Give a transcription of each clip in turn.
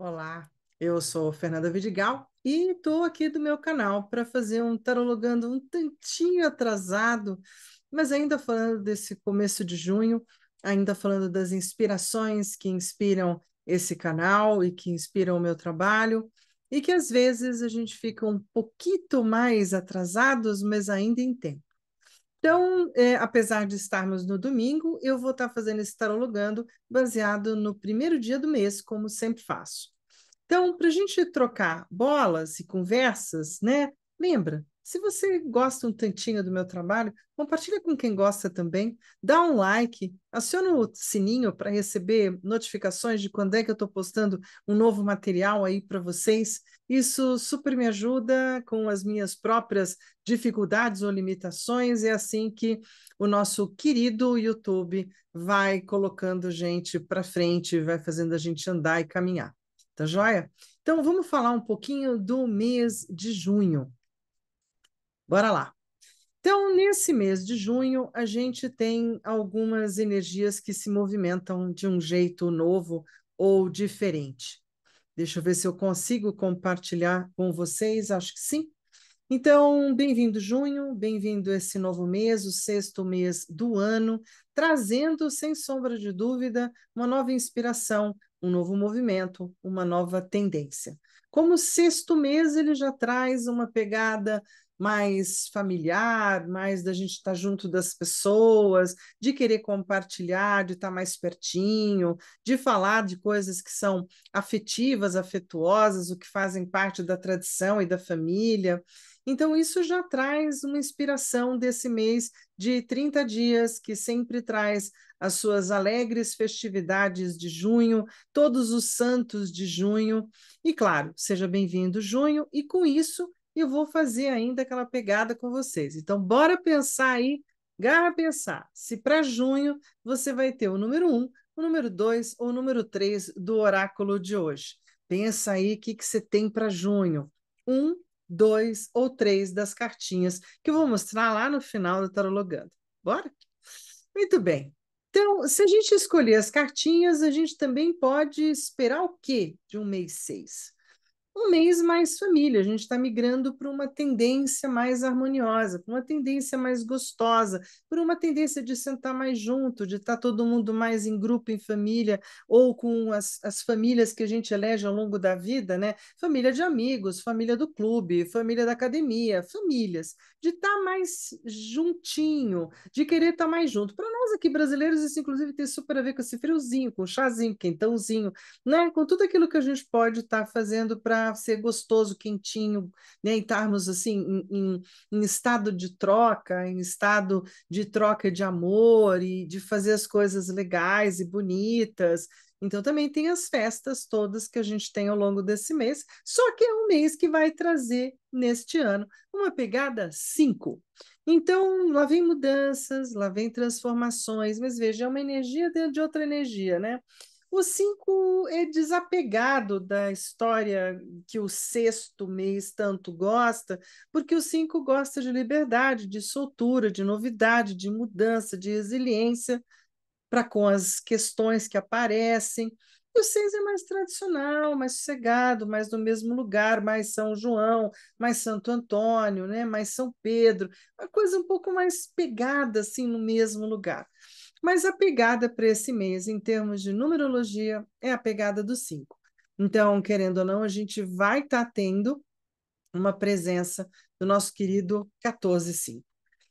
Olá, eu sou Fernanda Vidigal e estou aqui do meu canal para fazer um tarologando um tantinho atrasado, mas ainda falando desse começo de junho, ainda falando das inspirações que inspiram esse canal e que inspiram o meu trabalho e que às vezes a gente fica um pouquinho mais atrasados, mas ainda em tempo. Então, é, apesar de estarmos no domingo, eu vou estar fazendo esse tarologando baseado no primeiro dia do mês, como sempre faço. Então, para a gente trocar bolas e conversas, né? Lembra, se você gosta um tantinho do meu trabalho, compartilha com quem gosta também, dá um like, aciona o sininho para receber notificações de quando é que eu estou postando um novo material aí para vocês. Isso super me ajuda com as minhas próprias dificuldades ou limitações. É assim que o nosso querido YouTube vai colocando gente para frente, vai fazendo a gente andar e caminhar. Tá joia? Então vamos falar um pouquinho do mês de junho. Bora lá. Então, nesse mês de junho, a gente tem algumas energias que se movimentam de um jeito novo ou diferente. Deixa eu ver se eu consigo compartilhar com vocês, acho que sim. Então, bem-vindo junho, bem-vindo esse novo mês, o sexto mês do ano, trazendo, sem sombra de dúvida, uma nova inspiração, um novo movimento, uma nova tendência. Como sexto mês, ele já traz uma pegada mais familiar, mais da gente estar tá junto das pessoas, de querer compartilhar, de estar tá mais pertinho, de falar de coisas que são afetivas, afetuosas, o que fazem parte da tradição e da família. Então, isso já traz uma inspiração desse mês de 30 dias, que sempre traz as suas alegres festividades de junho, todos os santos de junho. E, claro, seja bem-vindo junho, e com isso e vou fazer ainda aquela pegada com vocês. Então, bora pensar aí, garra pensar, se para junho você vai ter o número 1, o número 2 ou o número 3 do oráculo de hoje. Pensa aí o que, que você tem para junho. Um, dois ou três das cartinhas que eu vou mostrar lá no final do Tarologando. Bora? Muito bem. Então, se a gente escolher as cartinhas, a gente também pode esperar o quê de um mês seis um mês mais família. A gente está migrando para uma tendência mais harmoniosa, para uma tendência mais gostosa, para uma tendência de sentar mais junto, de estar tá todo mundo mais em grupo, em família, ou com as, as famílias que a gente elege ao longo da vida, né? Família de amigos, família do clube, família da academia, famílias, de estar tá mais juntinho, de querer estar tá mais junto. Para nós aqui brasileiros, isso inclusive tem super a ver com esse friozinho, com o chazinho, quentãozinho, né? Com tudo aquilo que a gente pode estar tá fazendo para ser gostoso, quentinho, né? estarmos assim em, em, em estado de troca, em estado de troca de amor e de fazer as coisas legais e bonitas. Então também tem as festas todas que a gente tem ao longo desse mês, só que é um mês que vai trazer neste ano uma pegada 5. Então, lá vem mudanças, lá vem transformações, mas veja, é uma energia dentro de outra energia, né? O cinco é desapegado da história que o sexto mês tanto gosta, porque o cinco gosta de liberdade, de soltura, de novidade, de mudança, de resiliência para com as questões que aparecem. E o seis é mais tradicional, mais sossegado, mais no mesmo lugar, mais São João, mais Santo Antônio, né? mais São Pedro, uma coisa um pouco mais pegada assim no mesmo lugar. Mas a pegada para esse mês, em termos de numerologia, é a pegada do 5. Então, querendo ou não, a gente vai estar tá tendo uma presença do nosso querido 145.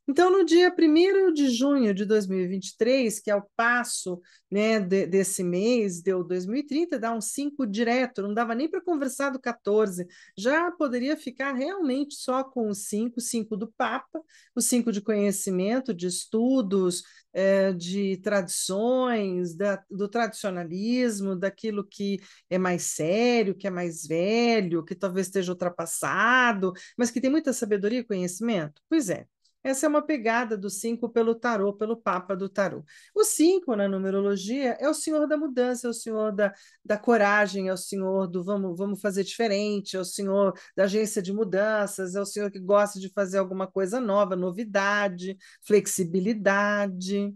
Então, no dia 1 de junho de 2023, que é o passo né, de, desse mês, deu 2030, dá um 5 direto, não dava nem para conversar do 14, já poderia ficar realmente só com o 5, 5 do Papa, o 5 de conhecimento, de estudos, é, de tradições, da, do tradicionalismo, daquilo que é mais sério, que é mais velho, que talvez esteja ultrapassado, mas que tem muita sabedoria e conhecimento. Pois é. Essa é uma pegada do cinco pelo tarô, pelo Papa do tarô. O cinco na numerologia é o senhor da mudança, é o senhor da, da coragem, é o senhor do vamos, vamos fazer diferente, é o senhor da agência de mudanças, é o senhor que gosta de fazer alguma coisa nova, novidade, flexibilidade.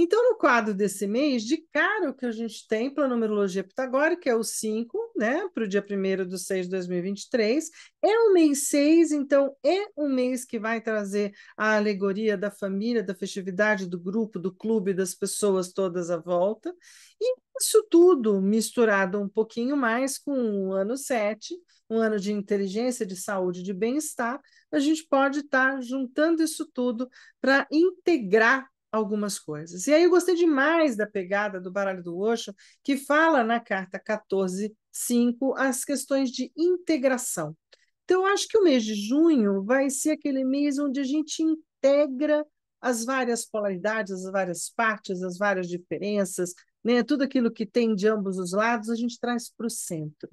Então, no quadro desse mês, de cara o que a gente tem para a numerologia pitagórica é o 5, né, para o dia 1 de 6 de 2023. É um mês 6, então é um mês que vai trazer a alegoria da família, da festividade, do grupo, do clube, das pessoas todas à volta. E isso tudo misturado um pouquinho mais com o ano 7, um ano de inteligência, de saúde, de bem-estar, a gente pode estar tá juntando isso tudo para integrar algumas coisas. E aí eu gostei demais da pegada do baralho do Osho, que fala na carta 14.5 as questões de integração. Então, eu acho que o mês de junho vai ser aquele mês onde a gente integra as várias polaridades, as várias partes, as várias diferenças, né? tudo aquilo que tem de ambos os lados, a gente traz para o centro.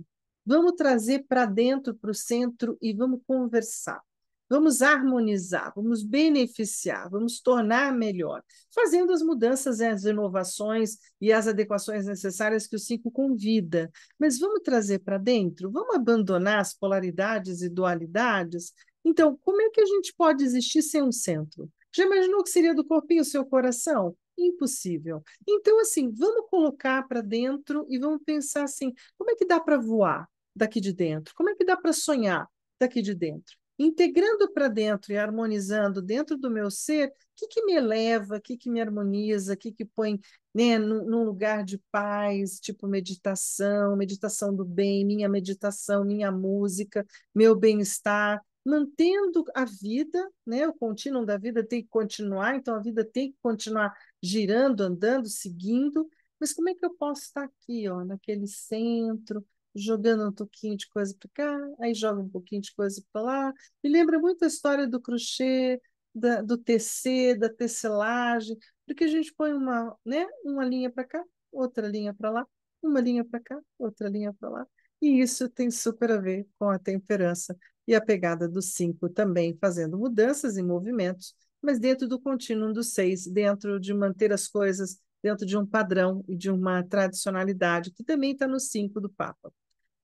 Vamos trazer para dentro, para o centro e vamos conversar vamos harmonizar, vamos beneficiar, vamos tornar melhor, fazendo as mudanças, as inovações e as adequações necessárias que o cinco convida. Mas vamos trazer para dentro, vamos abandonar as polaridades e dualidades. Então, como é que a gente pode existir sem um centro? Já imaginou que seria do corpinho o seu coração? Impossível. Então, assim, vamos colocar para dentro e vamos pensar assim: como é que dá para voar daqui de dentro? Como é que dá para sonhar daqui de dentro? integrando para dentro e harmonizando dentro do meu ser, o que, que me eleva, o que, que me harmoniza, o que, que põe né, num lugar de paz, tipo meditação, meditação do bem, minha meditação, minha música, meu bem-estar, mantendo a vida, né, o contínuo da vida tem que continuar, então a vida tem que continuar girando, andando, seguindo, mas como é que eu posso estar aqui, ó, naquele centro, jogando um pouquinho de coisa para cá, aí joga um pouquinho de coisa para lá. Me lembra muito a história do crochê, da, do tecer, da tecelagem, porque a gente põe uma, né, uma linha para cá, outra linha para lá, uma linha para cá, outra linha para lá. E isso tem super a ver com a temperança e a pegada do cinco também, fazendo mudanças e movimentos, mas dentro do contínuo do seis, dentro de manter as coisas dentro de um padrão e de uma tradicionalidade, que também está no cinco do Papa.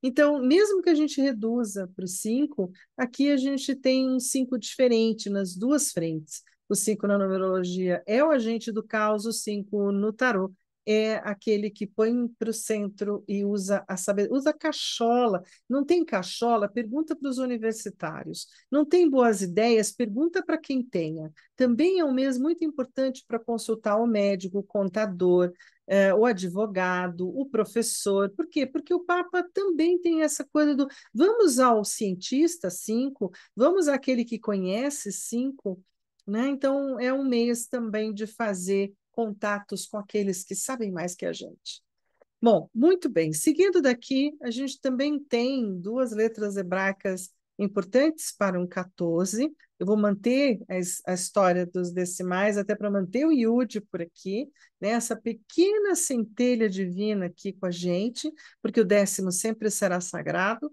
Então, mesmo que a gente reduza para o 5, aqui a gente tem um 5 diferente nas duas frentes. O 5 na numerologia é o agente do caos, o 5 no tarô é aquele que põe para o centro e usa a sabedoria, usa cachola. Não tem cachola? Pergunta para os universitários. Não tem boas ideias? Pergunta para quem tenha. Também é um mês muito importante para consultar o médico, o contador, eh, o advogado, o professor. Por quê? Porque o Papa também tem essa coisa do vamos ao cientista cinco, vamos àquele que conhece cinco, né? Então é um mês também de fazer contatos com aqueles que sabem mais que a gente. Bom, muito bem. Seguindo daqui, a gente também tem duas letras hebraicas importantes para um 14. Eu vou manter a, a história dos decimais até para manter o Yud por aqui, né? essa pequena centelha divina aqui com a gente, porque o décimo sempre será sagrado.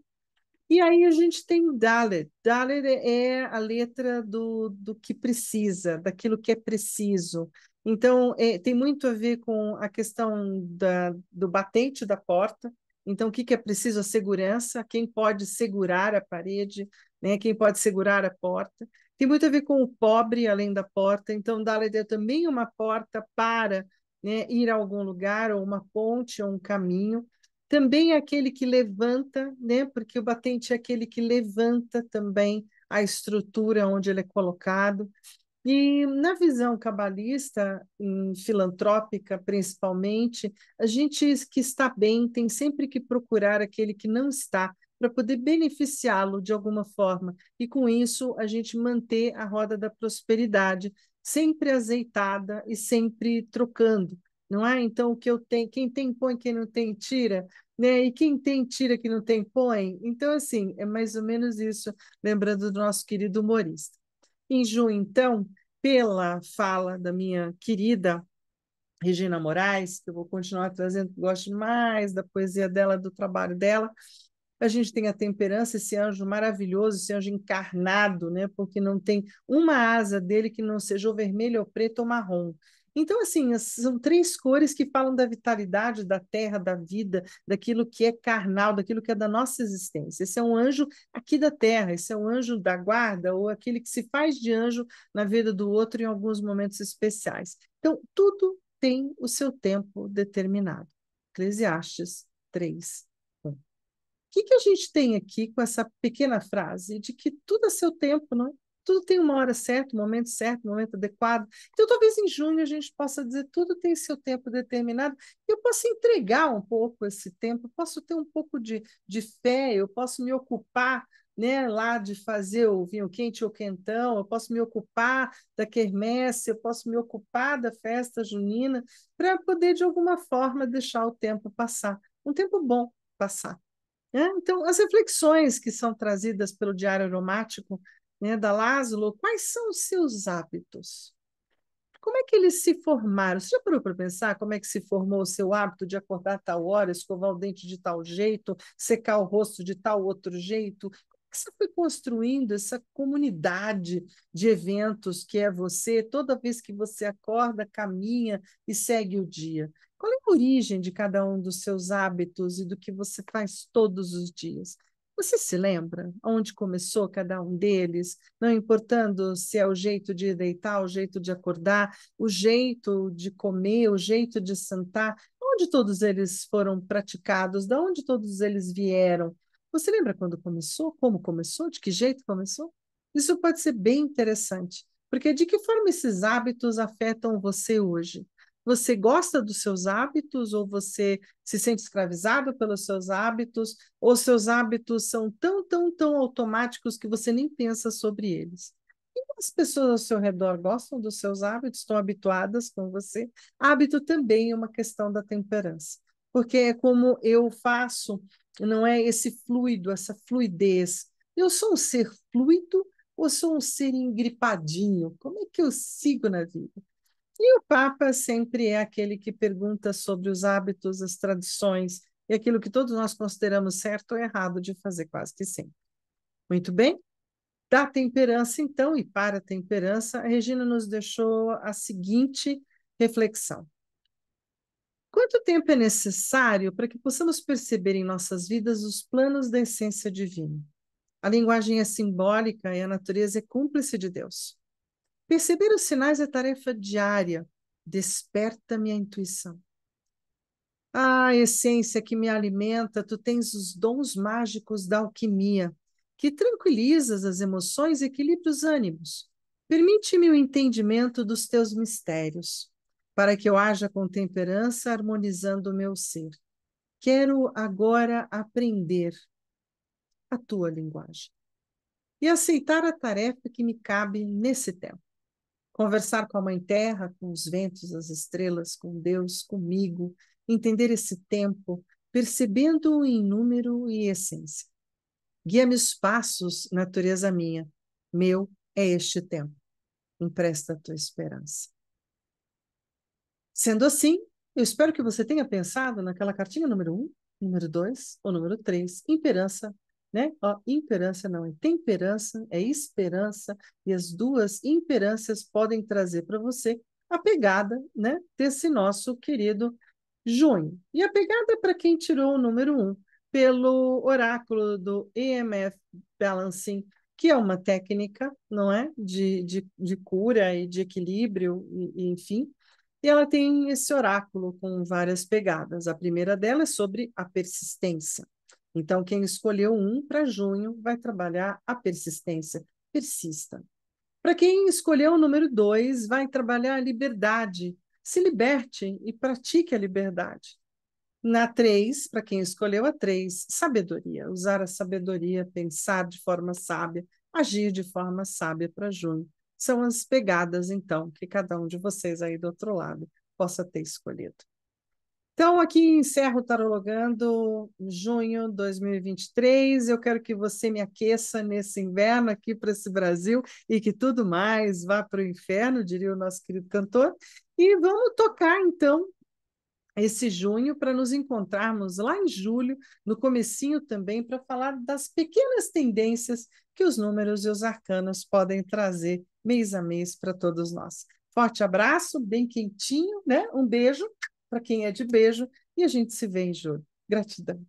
E aí a gente tem o Dalet. Dalet é a letra do, do que precisa, daquilo que é preciso. Então, é, tem muito a ver com a questão da, do batente da porta, então, o que, que é preciso? A segurança, quem pode segurar a parede, né? quem pode segurar a porta. Tem muito a ver com o pobre além da porta, então dá-lhe também uma porta para né, ir a algum lugar, ou uma ponte, ou um caminho. Também é aquele que levanta, né, porque o batente é aquele que levanta também a estrutura onde ele é colocado. E na visão cabalista, filantrópica principalmente, a gente que está bem tem sempre que procurar aquele que não está para poder beneficiá-lo de alguma forma. E com isso, a gente manter a roda da prosperidade sempre azeitada e sempre trocando, não é? Então, o que eu tenho, quem tem põe, quem não tem tira, né? E quem tem tira, quem não tem põe. Então, assim, é mais ou menos isso, lembrando do nosso querido humorista. Em junho, então, pela fala da minha querida Regina Moraes, que eu vou continuar trazendo, gosto mais da poesia dela, do trabalho dela. A gente tem a temperança, esse anjo maravilhoso, esse anjo encarnado, né? porque não tem uma asa dele que não seja ou vermelho, é ou preto ou marrom. Então, assim, são três cores que falam da vitalidade, da terra, da vida, daquilo que é carnal, daquilo que é da nossa existência. Esse é um anjo aqui da terra, esse é um anjo da guarda, ou aquele que se faz de anjo na vida do outro em alguns momentos especiais. Então, tudo tem o seu tempo determinado. Eclesiastes 3, o que, que a gente tem aqui com essa pequena frase de que tudo a é seu tempo, não é? tudo tem uma hora certa, um momento certo, um momento adequado. Então, talvez em junho a gente possa dizer tudo tem seu tempo determinado, eu posso entregar um pouco esse tempo, eu posso ter um pouco de, de fé, eu posso me ocupar né, lá de fazer o vinho quente ou quentão, eu posso me ocupar da quermesse, eu posso me ocupar da festa junina, para poder, de alguma forma, deixar o tempo passar. Um tempo bom passar. Né? Então, as reflexões que são trazidas pelo Diário Aromático né, da Laszlo, quais são os seus hábitos? Como é que eles se formaram? Você já parou para pensar como é que se formou o seu hábito de acordar a tal hora, escovar o dente de tal jeito, secar o rosto de tal outro jeito? Como é que você foi construindo essa comunidade de eventos que é você toda vez que você acorda, caminha e segue o dia? Qual é a origem de cada um dos seus hábitos e do que você faz todos os dias? Você se lembra onde começou cada um deles, não importando se é o jeito de deitar, o jeito de acordar, o jeito de comer, o jeito de sentar, onde todos eles foram praticados, de onde todos eles vieram? Você lembra quando começou, como começou, de que jeito começou? Isso pode ser bem interessante, porque de que forma esses hábitos afetam você hoje? Você gosta dos seus hábitos ou você se sente escravizado pelos seus hábitos ou seus hábitos são tão, tão, tão automáticos que você nem pensa sobre eles? as pessoas ao seu redor gostam dos seus hábitos, estão habituadas com você. Hábito também é uma questão da temperança, porque é como eu faço, não é esse fluido, essa fluidez. Eu sou um ser fluido ou sou um ser engripadinho? Como é que eu sigo na vida? E o Papa sempre é aquele que pergunta sobre os hábitos, as tradições e aquilo que todos nós consideramos certo ou errado de fazer, quase que sempre. Muito bem? Da temperança, então, e para a temperança, a Regina nos deixou a seguinte reflexão. Quanto tempo é necessário para que possamos perceber em nossas vidas os planos da essência divina? A linguagem é simbólica e a natureza é cúmplice de Deus. Perceber os sinais é tarefa diária. Desperta minha intuição. Ah, essência que me alimenta, tu tens os dons mágicos da alquimia, que tranquilizas as emoções e equilibra os ânimos. Permite-me o entendimento dos teus mistérios, para que eu haja com temperança, harmonizando o meu ser. Quero agora aprender a tua linguagem e aceitar a tarefa que me cabe nesse tempo conversar com a Mãe Terra, com os ventos, as estrelas, com Deus, comigo, entender esse tempo, percebendo-o em número e essência. Guia-me os passos, natureza minha, meu é este tempo. Empresta a tua esperança. Sendo assim, eu espero que você tenha pensado naquela cartinha número 1, um, número 2 ou número 3, imperança né? Ó, imperança não é temperança, é esperança, e as duas imperâncias podem trazer para você a pegada né, desse nosso querido junho. E a pegada é para quem tirou o número um, pelo oráculo do EMF Balancing, que é uma técnica, não é? De, de, de cura e de equilíbrio, e, e, enfim. E ela tem esse oráculo com várias pegadas. A primeira dela é sobre a persistência. Então, quem escolheu um para junho vai trabalhar a persistência, persista. Para quem escolheu o número dois, vai trabalhar a liberdade, se liberte e pratique a liberdade. Na três, para quem escolheu a três, sabedoria, usar a sabedoria, pensar de forma sábia, agir de forma sábia para junho. São as pegadas, então, que cada um de vocês aí do outro lado possa ter escolhido. Então, aqui encerro o Tarologando junho 2023. Eu quero que você me aqueça nesse inverno aqui para esse Brasil e que tudo mais vá para o inferno, diria o nosso querido cantor. E vamos tocar, então, esse junho para nos encontrarmos lá em julho, no comecinho também, para falar das pequenas tendências que os números e os arcanos podem trazer mês a mês para todos nós. Forte abraço, bem quentinho, né? Um beijo para quem é de beijo, e a gente se vê em julho. Gratidão.